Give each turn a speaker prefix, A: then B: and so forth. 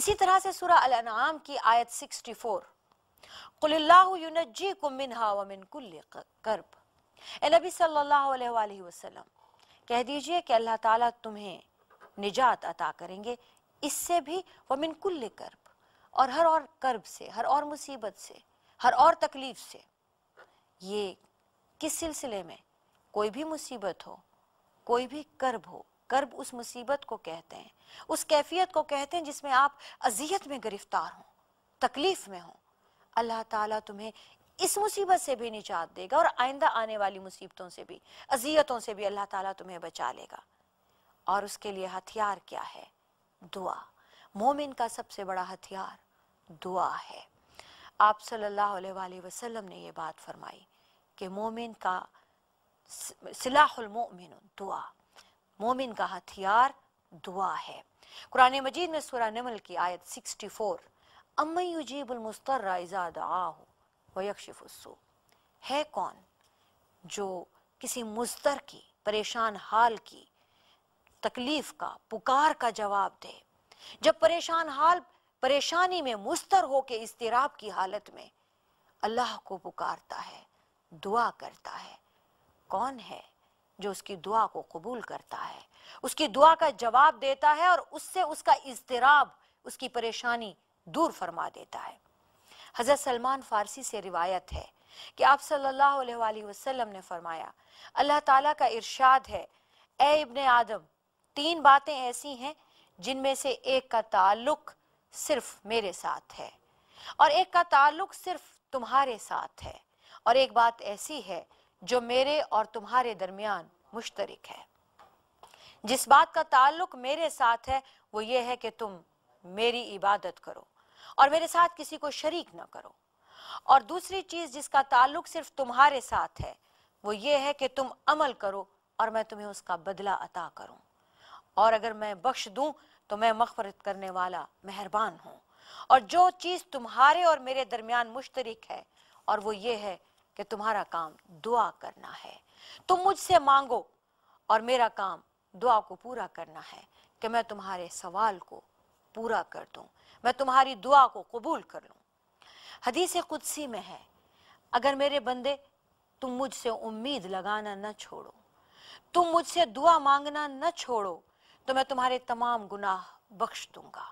A: اسی طرح سے سورہ الانعام کی آیت سکسٹی فور قل اللہ جی کمہا ومن کل کرب نبی صلی اللہ علیہ وآلہ وسلم کہہ دیجئے کہ اللہ تعالیٰ تمہیں نجات عطا کریں گے اس سے بھی ومن کل کرب اور ہر اور کرب سے ہر اور مصیبت سے ہر اور تکلیف سے یہ کس سلسلے میں کوئی بھی مصیبت ہو کوئی بھی کرب ہو اس مصیبت کو کہتے ہیں اس کیفیت کو کہتے ہیں جس میں آپ عذیت میں گرفتار ہوں تکلیف میں ہوں اللہ تعالیٰ تمہیں اس مصیبت سے بھی نجات دے گا اور آئندہ آنے والی مصیبتوں سے بھی عذیتوں سے بھی اللہ تعالیٰ تمہیں بچا لے گا اور اس کے لیے ہتھیار کیا ہے دعا مومن کا سب سے بڑا ہتھیار دعا ہے آپ صلی اللہ علیہ وآلہ وسلم نے یہ بات فرمائی کہ مومن کا سلاح المؤمن دعا مومن کا ہتھیار دعا ہے قرآن مجید میں سورہ نمل کی آیت 64 امی یجیب المسترہ ازا دعاہو ویقشف السو ہے کون جو کسی مزدر کی پریشان حال کی تکلیف کا پکار کا جواب دے جب پریشان حال پریشانی میں مستر ہو کے استراب کی حالت میں اللہ کو پکارتا ہے دعا کرتا ہے کون ہے جو اس کی دعا کو قبول کرتا ہے اس کی دعا کا جواب دیتا ہے اور اس سے اس کا اضطراب اس کی پریشانی دور فرما دیتا ہے حضرت سلمان فارسی سے روایت ہے کہ آپ صلی اللہ علیہ وآلہ وسلم نے فرمایا اللہ تعالیٰ کا ارشاد ہے اے ابن آدم تین باتیں ایسی ہیں جن میں سے ایک کا تعلق صرف میرے ساتھ ہے اور ایک کا تعلق صرف تمہارے ساتھ ہے اور ایک بات ایسی ہے جو میرے اور تمہارے درمیان مشترک ہے جس بات کا تعلق میرے ساتھ ہے وہ یہ ہے کہ تم میری عبادت کرو اور میرے ساتھ کسی کو شریک نہ کرو اور دوسری چیز جس کا تعلق صرف تمہارے ساتھ ہے وہ یہ ہے کہ تم عمل کرو اور میں تمہیں اس کا بدلہ عطا کروں اور اگر میں بخش دوں تو میں مغفرت کرنے والا مہربان ہوں اور جو چیز تمہارے اور میرے درمیان مشترک ہے اور وہ یہ ہے کہ تمہارا کام دعا کرنا ہے تم مجھ سے مانگو اور میرا کام دعا کو پورا کرنا ہے کہ میں تمہارے سوال کو پورا کر دوں میں تمہاری دعا کو قبول کر لوں حدیث قدسی میں ہے اگر میرے بندے تم مجھ سے امید لگانا نہ چھوڑو تم مجھ سے دعا مانگنا نہ چھوڑو تو میں تمہارے تمام گناہ بخش دوں گا